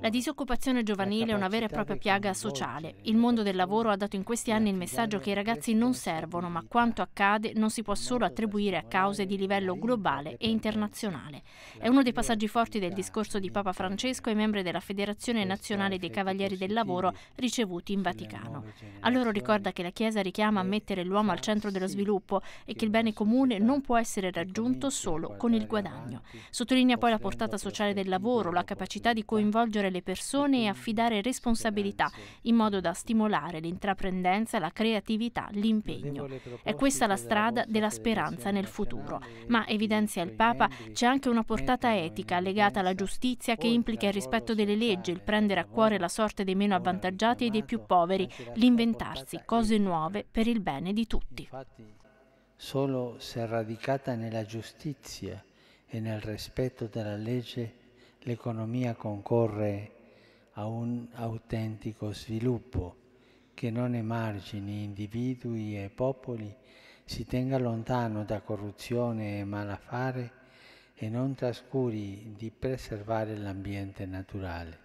La disoccupazione giovanile è una vera e propria piaga sociale. Il mondo del lavoro ha dato in questi anni il messaggio che i ragazzi non servono, ma quanto accade non si può solo attribuire a cause di livello globale e internazionale. È uno dei passaggi forti del discorso di Papa Francesco ai membri della Federazione Nazionale dei Cavalieri del Lavoro ricevuti in Vaticano. A loro ricorda che la Chiesa richiama a mettere l'uomo al centro dello sviluppo e che il bene comune non può essere raggiunto solo con il guadagno. Sottolinea poi la portata sociale del lavoro, la capacità capacità di coinvolgere le persone e affidare responsabilità, in modo da stimolare l'intraprendenza, la creatività, l'impegno. È questa la strada della speranza nel futuro. Ma, evidenzia il Papa, c'è anche una portata etica legata alla giustizia che implica il rispetto delle leggi, il prendere a cuore la sorte dei meno avvantaggiati e dei più poveri, l'inventarsi cose nuove per il bene di tutti. Solo se radicata nella giustizia e nel rispetto della legge l'economia concorre a un autentico sviluppo che non emargini individui e popoli, si tenga lontano da corruzione e malaffare e non trascuri di preservare l'ambiente naturale.